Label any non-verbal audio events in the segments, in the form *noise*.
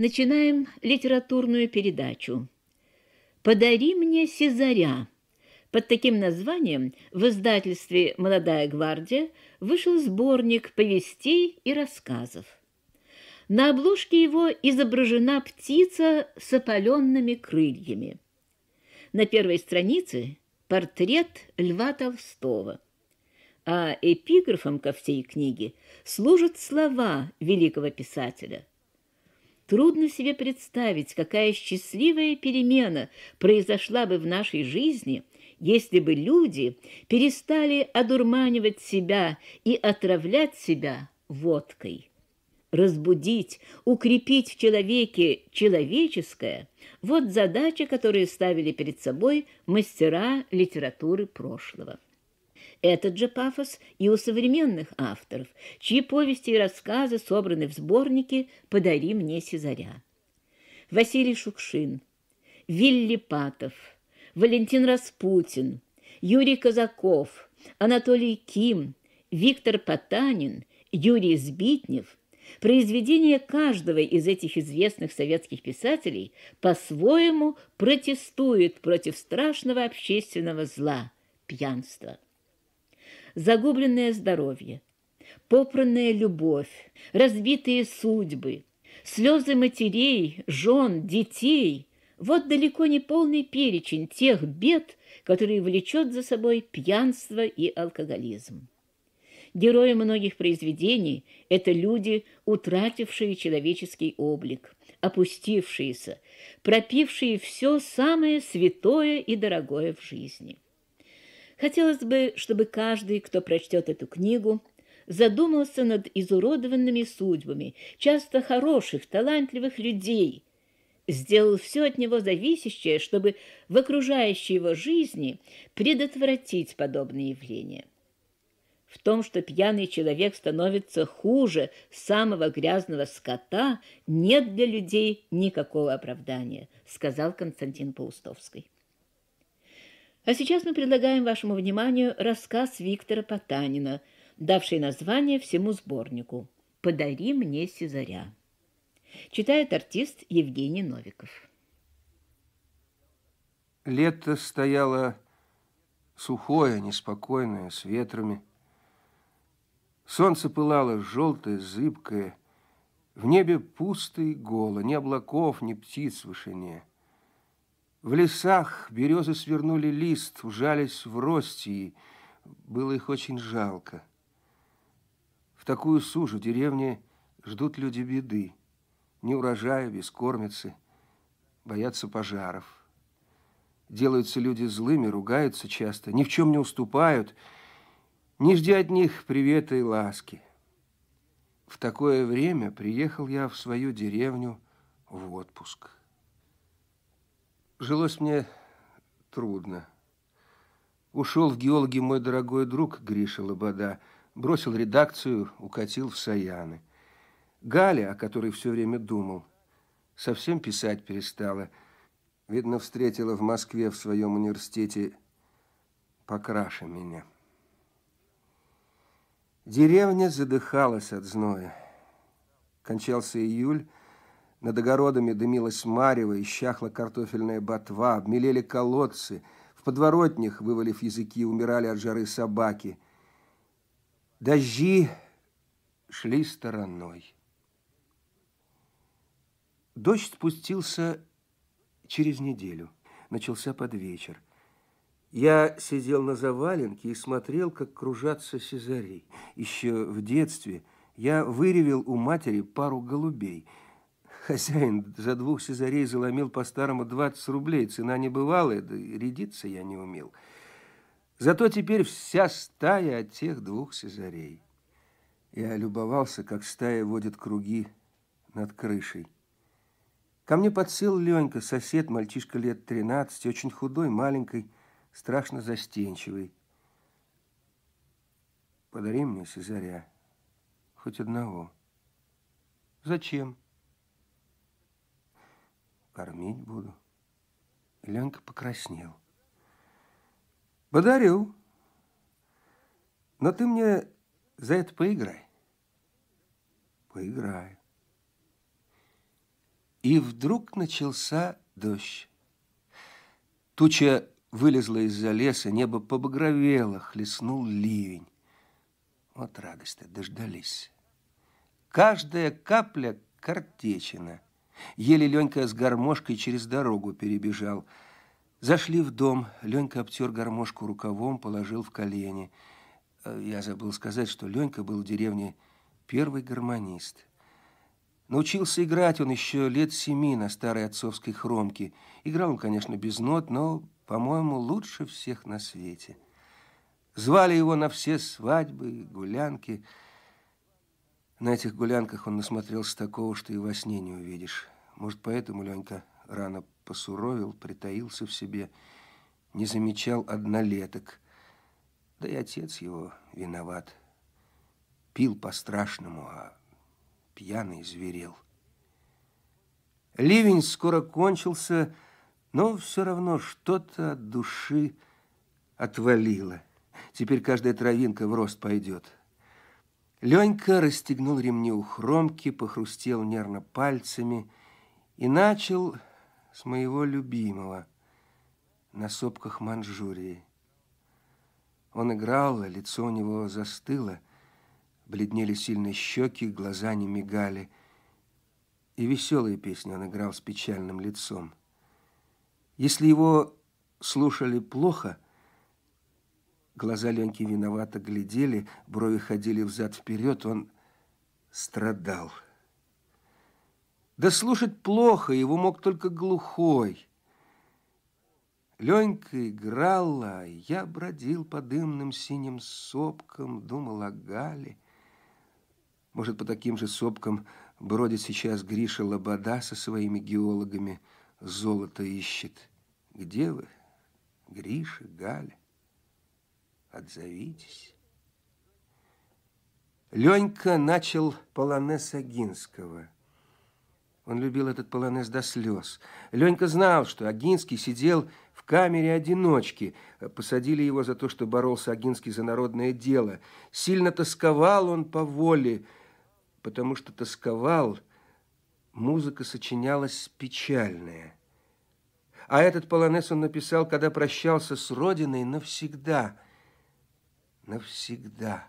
Начинаем литературную передачу. «Подари мне Сезаря». Под таким названием в издательстве «Молодая гвардия» вышел сборник повестей и рассказов. На обложке его изображена птица с опаленными крыльями. На первой странице портрет Льва Толстого. А эпиграфом ко всей книге служат слова великого писателя – Трудно себе представить, какая счастливая перемена произошла бы в нашей жизни, если бы люди перестали одурманивать себя и отравлять себя водкой. Разбудить, укрепить в человеке человеческое – вот задача, которую ставили перед собой мастера литературы прошлого. Этот же пафос и у современных авторов, чьи повести и рассказы собраны в сборнике «Подари мне Сезаря». Василий Шукшин, Вилли Патов, Валентин Распутин, Юрий Казаков, Анатолий Ким, Виктор Потанин, Юрий Збитнев – Произведения каждого из этих известных советских писателей по-своему протестуют против страшного общественного зла – пьянства загубленное здоровье, попранная любовь, разбитые судьбы, слезы матерей, жен, детей – вот далеко не полный перечень тех бед, которые влечет за собой пьянство и алкоголизм. Герои многих произведений – это люди, утратившие человеческий облик, опустившиеся, пропившие все самое святое и дорогое в жизни. Хотелось бы, чтобы каждый, кто прочтет эту книгу, задумался над изуродованными судьбами, часто хороших, талантливых людей, сделал все от него зависящее, чтобы в окружающей его жизни предотвратить подобные явления. В том, что пьяный человек становится хуже самого грязного скота, нет для людей никакого оправдания, сказал Константин Паустовский. А сейчас мы предлагаем вашему вниманию рассказ Виктора Потанина, давший название всему сборнику «Подари мне Сезаря». Читает артист Евгений Новиков. Лето стояло сухое, неспокойное, с ветрами. Солнце пылало желтое, зыбкое. В небе пусто и голо, ни облаков, ни птиц в вышине – в лесах березы свернули лист, ужались в рости, было их очень жалко. В такую сужу деревни ждут люди беды, не урожая, бескормицы, боятся пожаров. Делаются люди злыми, ругаются часто, ни в чем не уступают, не жди от них привета и ласки. В такое время приехал я в свою деревню в отпуск. Жилось мне трудно. Ушел в геологи мой дорогой друг Гриша Лобода, бросил редакцию, укатил в Саяны. Галя, о которой все время думал, совсем писать перестала. Видно, встретила в Москве в своем университете покраше меня. Деревня задыхалась от зноя. Кончался июль, над огородами дымилась марево, ищахла картофельная ботва, обмелели колодцы. В подворотнях, вывалив языки, умирали от жары собаки. Дожди шли стороной. Дождь спустился через неделю. Начался под вечер. Я сидел на заваленке и смотрел, как кружатся сизари. Еще в детстве я выревел у матери пару голубей – Хозяин за двух сезарей заломил по-старому 20 рублей. Цена небывалая, да рядиться я не умел. Зато теперь вся стая от тех двух сезарей. Я любовался, как стая водит круги над крышей. Ко мне подсел Ленька, сосед, мальчишка лет 13, очень худой, маленький, страшно застенчивый. Подари мне Сезаря, хоть одного. Зачем? кормить буду. Ленка покраснел. Подарю. Но ты мне за это поиграй. Поиграю. И вдруг начался дождь. Туча вылезла из-за леса, небо побагровело, хлестнул ливень. Вот радость-то, дождались. Каждая капля картечина – Еле Ленька с гармошкой через дорогу перебежал. Зашли в дом. Ленька обтер гармошку рукавом, положил в колени. Э, я забыл сказать, что Ленька был в деревне первый гармонист. Научился играть он еще лет семи на старой отцовской хромке. Играл он, конечно, без нот, но, по-моему, лучше всех на свете. Звали его на все свадьбы, гулянки – на этих гулянках он насмотрелся такого, что и во сне не увидишь. Может, поэтому Ленька рано посуровил, притаился в себе, не замечал однолеток. Да и отец его виноват. Пил по-страшному, а пьяный зверел. Ливень скоро кончился, но все равно что-то от души отвалило. Теперь каждая травинка в рост пойдет. Ленька расстегнул ремни у хромки, похрустел нервно пальцами и начал с моего любимого на сопках Манчжурии. Он играл, а лицо у него застыло, бледнели сильные щеки, глаза не мигали. И веселые песни он играл с печальным лицом. Если его слушали плохо – Глаза Леньки виновато глядели, брови ходили взад-вперед, он страдал. Да слушать плохо, его мог только глухой. Ленька играла, я бродил по дымным синим сопкам, думал о Гале. Может, по таким же сопкам бродит сейчас Гриша Лобода со своими геологами, золото ищет. Где вы, Гриша, Галя? отзовитесь. Ленька начал полонеса Агинского. Он любил этот полонез до слез. Ленька знал, что Агинский сидел в камере одиночки. Посадили его за то, что боролся Агинский за народное дело. Сильно тосковал он по воле, потому что тосковал, музыка сочинялась печальная. А этот полонез он написал, когда прощался с родиной навсегда – навсегда.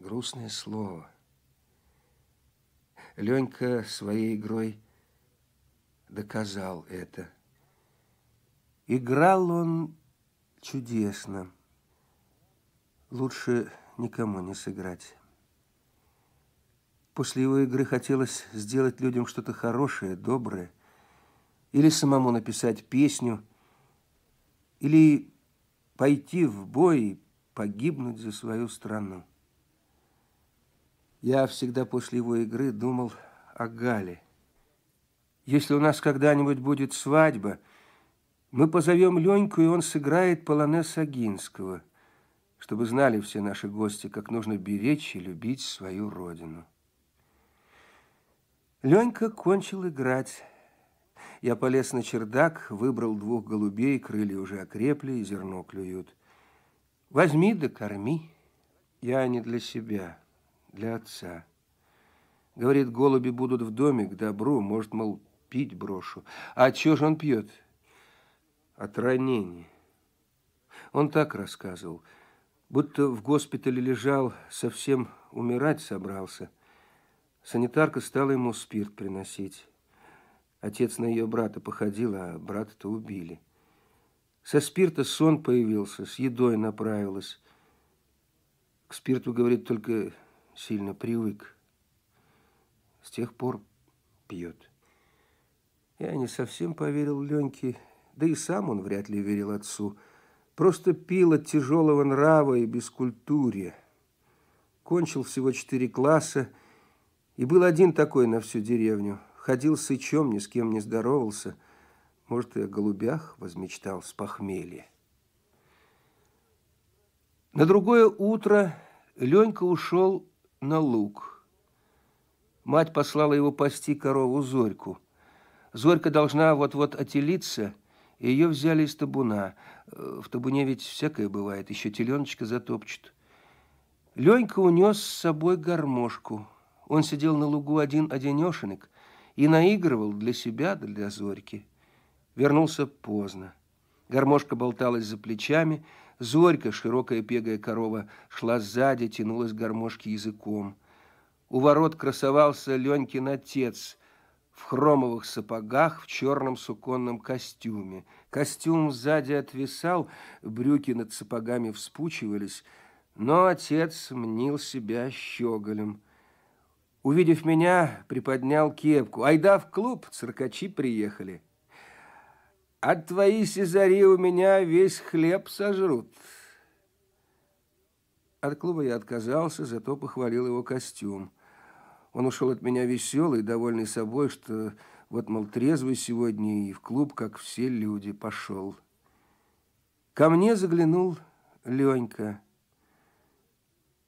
Грустное слово. Ленька своей игрой доказал это. Играл он чудесно. Лучше никому не сыграть. После его игры хотелось сделать людям что-то хорошее, доброе, или самому написать песню, или пойти в бой и погибнуть за свою страну. Я всегда после его игры думал о Гале. Если у нас когда-нибудь будет свадьба, мы позовем Леньку, и он сыграет полонез Агинского, чтобы знали все наши гости, как нужно беречь и любить свою родину. Ленька кончил играть. Я полез на чердак, выбрал двух голубей, крылья уже окрепли и зерно клюют. Возьми да корми. Я не для себя, для отца. Говорит, голуби будут в доме, к добру, может, мол, пить брошу. А чего же он пьет? От ранений. Он так рассказывал, будто в госпитале лежал, совсем умирать собрался. Санитарка стала ему спирт приносить. Отец на ее брата походил, а брата-то убили. Со спирта сон появился, с едой направилась. К спирту, говорит, только сильно привык. С тех пор пьет. Я не совсем поверил Леньке, да и сам он вряд ли верил отцу. Просто пил от тяжелого нрава и бескультурья. Кончил всего четыре класса, и был один такой на всю деревню – ходил сычом, ни с кем не здоровался. Может, и о голубях возмечтал с похмелья. На другое утро Ленька ушел на луг. Мать послала его пасти корову Зорьку. Зорька должна вот-вот отелиться, и ее взяли из табуна. В табуне ведь всякое бывает, еще теленочка затопчет. Ленька унес с собой гармошку. Он сидел на лугу один-одинешенек, и наигрывал для себя, для Зорьки. Вернулся поздно. Гармошка болталась за плечами, Зорька, широкая пегая корова, шла сзади, тянулась к гармошке языком. У ворот красовался Ленькин отец в хромовых сапогах, в черном суконном костюме. Костюм сзади отвисал, брюки над сапогами вспучивались, но отец мнил себя щеголем. Увидев меня, приподнял кепку. Айда в клуб, циркачи приехали. От твои сезари у меня весь хлеб сожрут. От клуба я отказался, зато похвалил его костюм. Он ушел от меня веселый, довольный собой, что вот, мол, трезвый сегодня и в клуб, как все люди, пошел. Ко мне заглянул Ленька.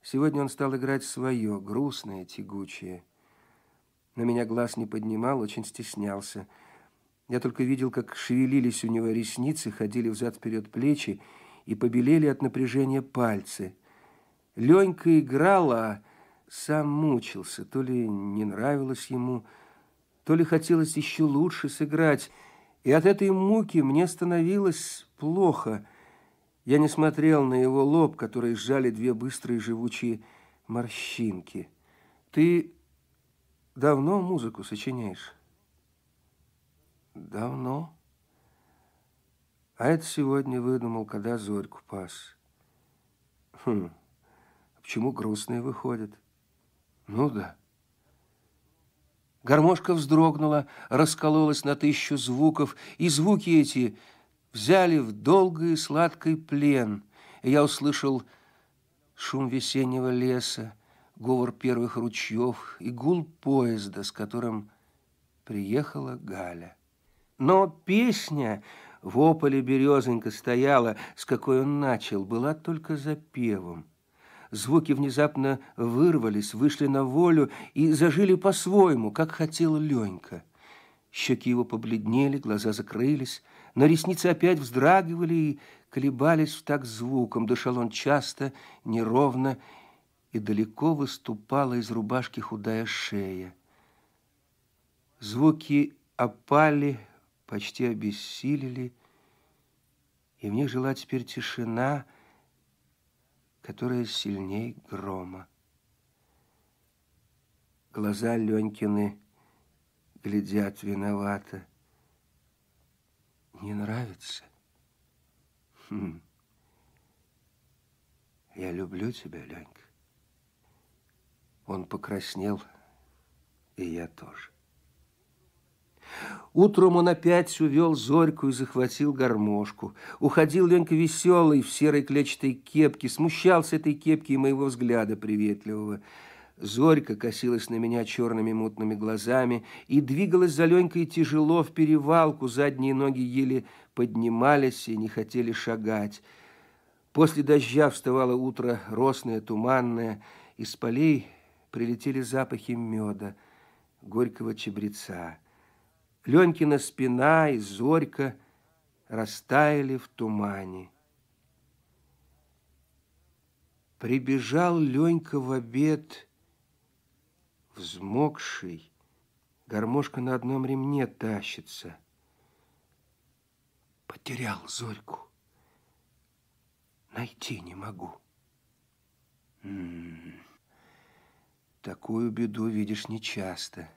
Сегодня он стал играть свое, грустное, тягучее. На меня глаз не поднимал, очень стеснялся. Я только видел, как шевелились у него ресницы, ходили взад-вперед плечи и побелели от напряжения пальцы. Ленька играл, а сам мучился. То ли не нравилось ему, то ли хотелось еще лучше сыграть. И от этой муки мне становилось плохо – я не смотрел на его лоб, который сжали две быстрые живучие морщинки. Ты давно музыку сочиняешь? Давно. А это сегодня выдумал, когда зорьку пас. Хм, а почему грустные выходят? Ну да. Гармошка вздрогнула, раскололась на тысячу звуков, и звуки эти взяли в долгий и сладкий плен, и я услышал шум весеннего леса, говор первых ручьев и гул поезда, с которым приехала Галя. Но песня в ополе березонька стояла, с какой он начал, была только запевом. Звуки внезапно вырвались, вышли на волю и зажили по-своему, как хотел Ленька. Щеки его побледнели, глаза закрылись, но ресницы опять вздрагивали и колебались в так звуком, дышал он часто, неровно, и далеко выступала из рубашки худая шея. Звуки опали, почти обессилели, и в них жила теперь тишина, которая сильней грома. Глаза Ленькины глядят виновато не нравится? Хм. Я люблю тебя, Ленька. Он покраснел, и я тоже. Утром он опять увел Зорьку и захватил гармошку. Уходил Ленька веселый, в серой клетчатой кепке, смущался этой кепки и моего взгляда приветливого. Зорька косилась на меня черными мутными глазами и двигалась за Ленькой тяжело в перевалку, задние ноги еле поднимались и не хотели шагать. После дождя вставало утро росное, туманное, из полей прилетели запахи меда, горького чебреца. Ленькина спина и Зорька растаяли в тумане. Прибежал Ленька в обед взмокший, гармошка на одном ремне тащится. Потерял Зорьку. Найти не могу. М -м -м. Такую беду видишь нечасто.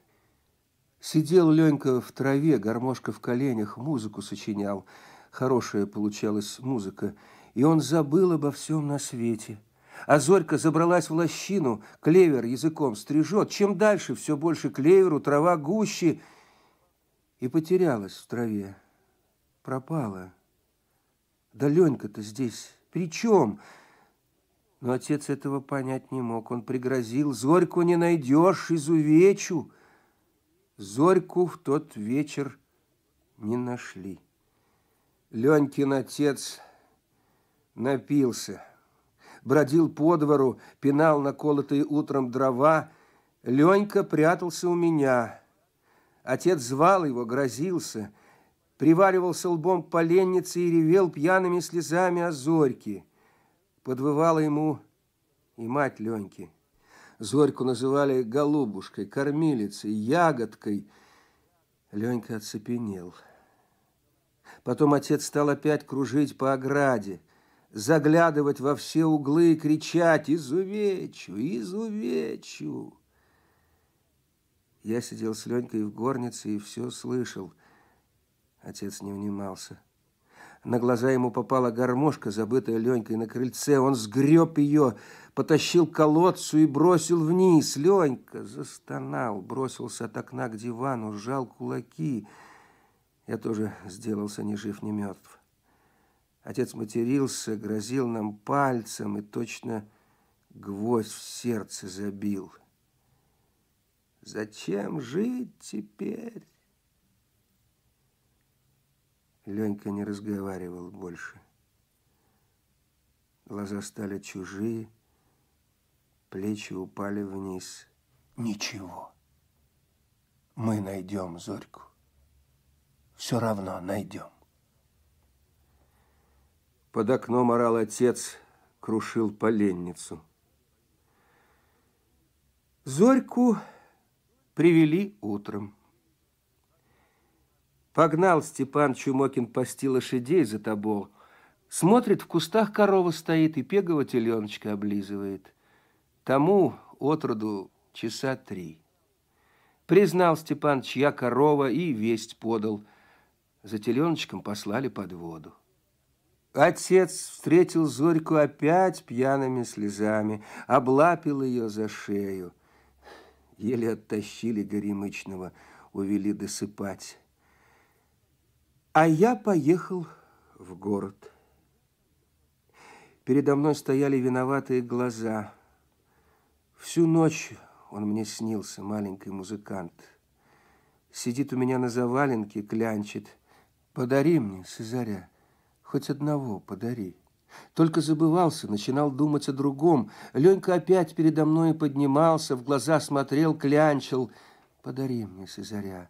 Сидел Ленька в траве, гармошка в коленях, музыку сочинял. Хорошая получалась музыка. И он забыл обо всем на свете – а Зорька забралась в лощину, клевер языком стрижет. Чем дальше, все больше клеверу, трава гуще. И потерялась в траве, пропала. Да Ленька-то здесь при чем? Но отец этого понять не мог. Он пригрозил, Зорьку не найдешь, изувечу. Зорьку в тот вечер не нашли. Ленькин отец напился бродил по двору, пинал наколотые утром дрова. Ленька прятался у меня. Отец звал его, грозился, приваливался лбом по леннице и ревел пьяными слезами о Зорьке. Подвывала ему и мать Леньки. Зорьку называли голубушкой, кормилицей, ягодкой. Ленька оцепенел. Потом отец стал опять кружить по ограде – заглядывать во все углы и кричать «Изувечу! Изувечу!». Я сидел с Ленькой в горнице и все слышал. Отец не внимался. На глаза ему попала гармошка, забытая Ленькой на крыльце. Он сгреб ее, потащил к колодцу и бросил вниз. Ленька застонал, бросился от окна к дивану, сжал кулаки. Я тоже сделался ни жив, ни мертв. Отец матерился, грозил нам пальцем и точно гвоздь в сердце забил. Зачем жить теперь? Ленька не разговаривал больше. Глаза стали чужие, плечи упали вниз. Ничего. Мы найдем Зорьку. Все равно найдем. Под окном орал отец, крушил поленницу. Зорьку привели утром. Погнал Степан Чумокин пасти лошадей за тобол. Смотрит, в кустах корова стоит и пегова теленочка облизывает. Тому отроду часа три. Признал Степан, чья корова, и весть подал. За теленочком послали под воду. Отец встретил Зорьку опять пьяными слезами, облапил ее за шею. Еле оттащили Горемычного, увели досыпать. А я поехал в город. Передо мной стояли виноватые глаза. Всю ночь он мне снился, маленький музыкант. Сидит у меня на заваленке, клянчит. «Подари мне, Сызаря» хоть одного подари. Только забывался, начинал думать о другом. Ленька опять передо мной поднимался, в глаза смотрел, клянчил. «Подари мне, Сызаря,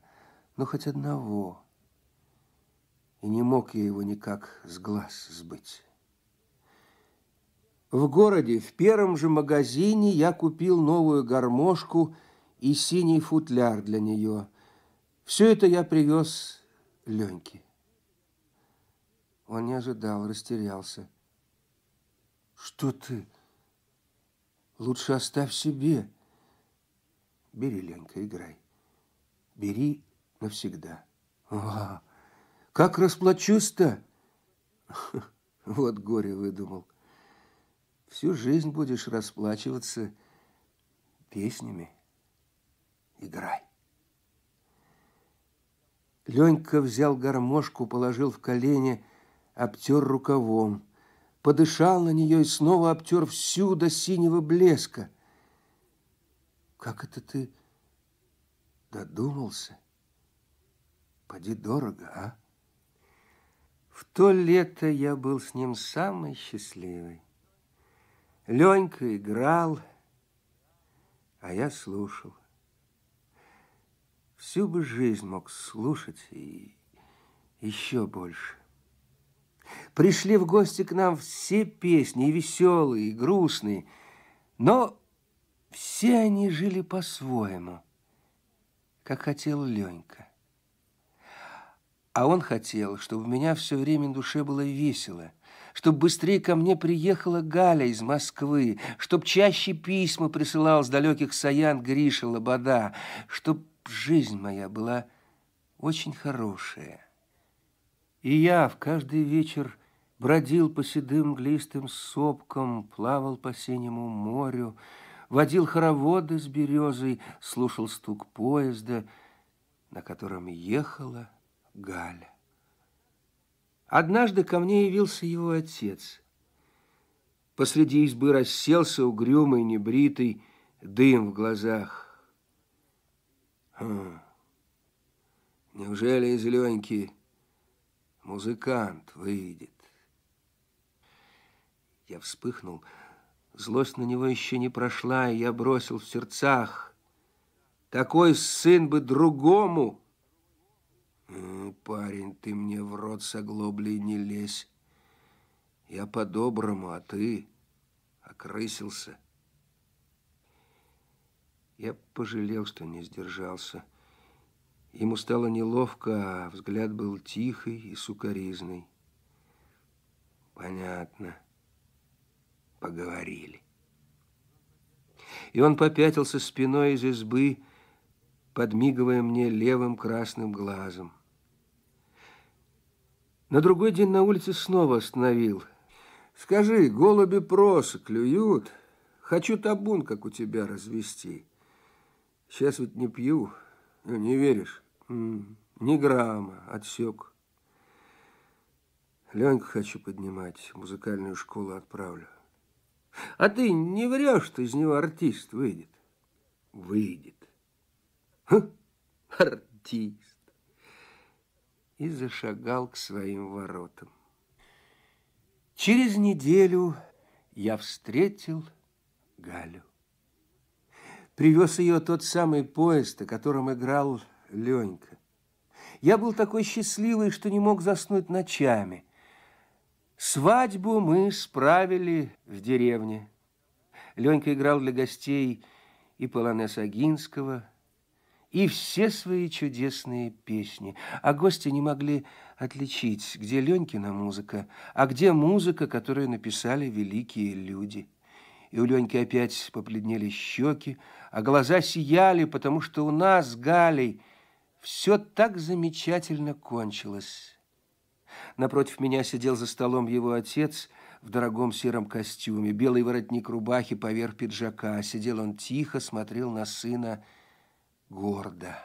но хоть одного». И не мог я его никак с глаз сбыть. В городе, в первом же магазине, я купил новую гармошку и синий футляр для нее. Все это я привез Леньке. Он не ожидал, растерялся. «Что ты? Лучше оставь себе!» «Бери, Ленка, играй. Бери навсегда». «А, как расплачусь-то?» *laughs* Вот горе выдумал. Всю жизнь будешь расплачиваться песнями. Играй. Ленька взял гармошку, положил в колени, обтер рукавом, подышал на нее и снова обтер всю до синего блеска. «Как это ты додумался? Поди дорого, а?» В то лето я был с ним самый счастливый. Ленька играл, а я слушал. Всю бы жизнь мог слушать и еще больше. Пришли в гости к нам все песни, и веселые, и грустные, но все они жили по-своему, как хотел Ленька. А он хотел, чтобы у меня все время на душе было весело, чтобы быстрее ко мне приехала Галя из Москвы, чтобы чаще письма присылал с далеких Саян Гриша Лобода, чтобы жизнь моя была очень хорошая. И я в каждый вечер бродил по седым глистым сопкам, плавал по синему морю, водил хороводы с березой, слушал стук поезда, на котором ехала Галя. Однажды ко мне явился его отец. Посреди избы расселся угрюмый, небритый, дым в глазах. Хм. Неужели из Леньки Музыкант выйдет. Я вспыхнул. Злость на него еще не прошла, и я бросил в сердцах. Такой сын бы другому. «Э, парень, ты мне в рот с оглоблей не лезь. Я по-доброму, а ты окрысился. Я пожалел, что не сдержался. Ему стало неловко, а взгляд был тихий и сукоризный. Понятно. Поговорили. И он попятился спиной из избы, подмигивая мне левым красным глазом. На другой день на улице снова остановил. «Скажи, голуби просы клюют? Хочу табун, как у тебя, развести. Сейчас ведь не пью, ну, не веришь». Ни грамма, отсек. Леньку хочу поднимать, музыкальную школу отправлю. А ты не врешь, что из него артист выйдет? Выйдет. Ха? Артист. И зашагал к своим воротам. Через неделю я встретил Галю. Привез ее тот самый поезд, о котором играл Ленька. Я был такой счастливый, что не мог заснуть ночами. Свадьбу мы справили в деревне. Ленька играл для гостей и полонез Агинского, и все свои чудесные песни. А гости не могли отличить, где Ленькина музыка, а где музыка, которую написали великие люди. И у Леньки опять попледнели щеки, а глаза сияли, потому что у нас с Галей – все так замечательно кончилось. Напротив меня сидел за столом его отец в дорогом сером костюме, белый воротник рубахи поверх пиджака. Сидел он тихо, смотрел на сына гордо.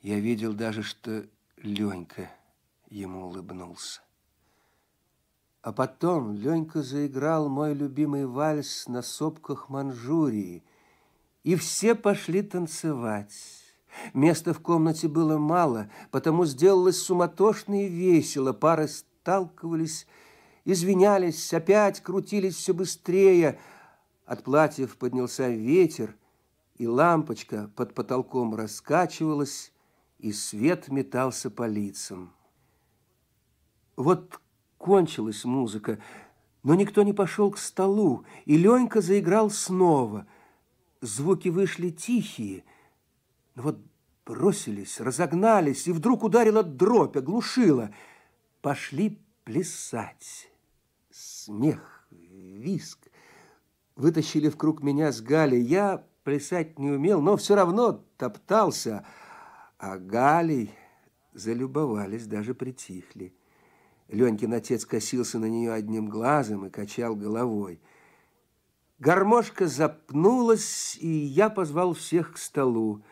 Я видел даже, что Ленька ему улыбнулся. А потом Ленька заиграл мой любимый вальс на сопках Манчжурии, и все пошли танцевать. Места в комнате было мало, потому сделалось суматошно и весело. Пары сталкивались, извинялись, опять крутились все быстрее. От платьев поднялся ветер, и лампочка под потолком раскачивалась, и свет метался по лицам. Вот кончилась музыка, но никто не пошел к столу, и Ленька заиграл снова. Звуки вышли тихие – но ну вот бросились, разогнались, и вдруг ударила дробь, оглушила. Пошли плясать. Смех, виск. Вытащили в круг меня с Галей. Я плясать не умел, но все равно топтался. А Галей залюбовались, даже притихли. Ленькин отец косился на нее одним глазом и качал головой. Гармошка запнулась, и я позвал всех к столу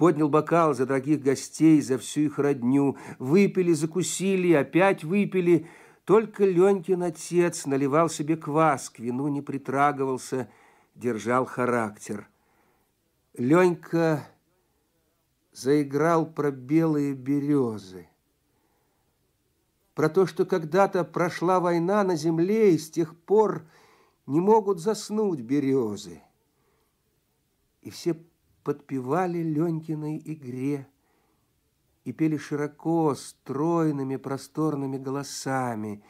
поднял бокал за дорогих гостей, за всю их родню. Выпили, закусили, опять выпили. Только Ленькин отец наливал себе квас, к вину не притрагивался, держал характер. Ленька заиграл про белые березы. Про то, что когда-то прошла война на земле, и с тех пор не могут заснуть березы. И все подпевали Ленькиной игре и пели широко, стройными, просторными голосами.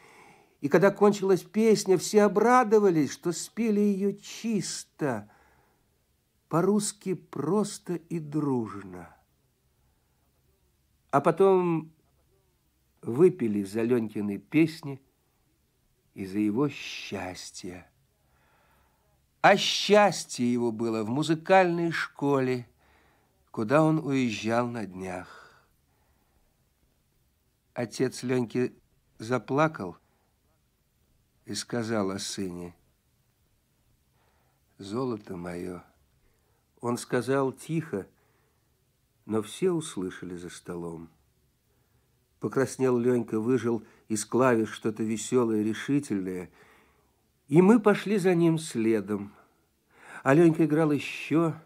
И когда кончилась песня, все обрадовались, что спели ее чисто, по-русски просто и дружно. А потом выпили за Ленькины песни и за его счастье. А счастье его было в музыкальной школе, куда он уезжал на днях. Отец Леньки заплакал и сказал о сыне, «Золото мое!» Он сказал тихо, но все услышали за столом. Покраснел Ленька, выжил из клавиш что-то веселое, решительное – и мы пошли за ним следом. Аленька играл еще,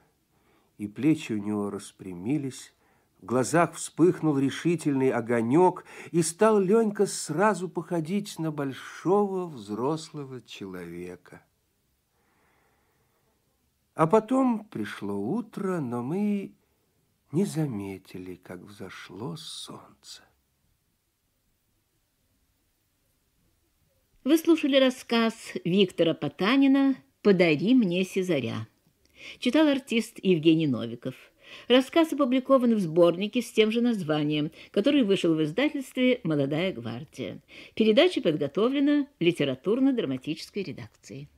и плечи у него распрямились, в глазах вспыхнул решительный огонек, и стал Ленька сразу походить на большого взрослого человека. А потом пришло утро, но мы не заметили, как взошло солнце. Вы слушали рассказ Виктора Потанина «Подари мне Сезаря». Читал артист Евгений Новиков. Рассказ опубликован в сборнике с тем же названием, который вышел в издательстве «Молодая гвардия». Передача подготовлена литературно-драматической редакцией.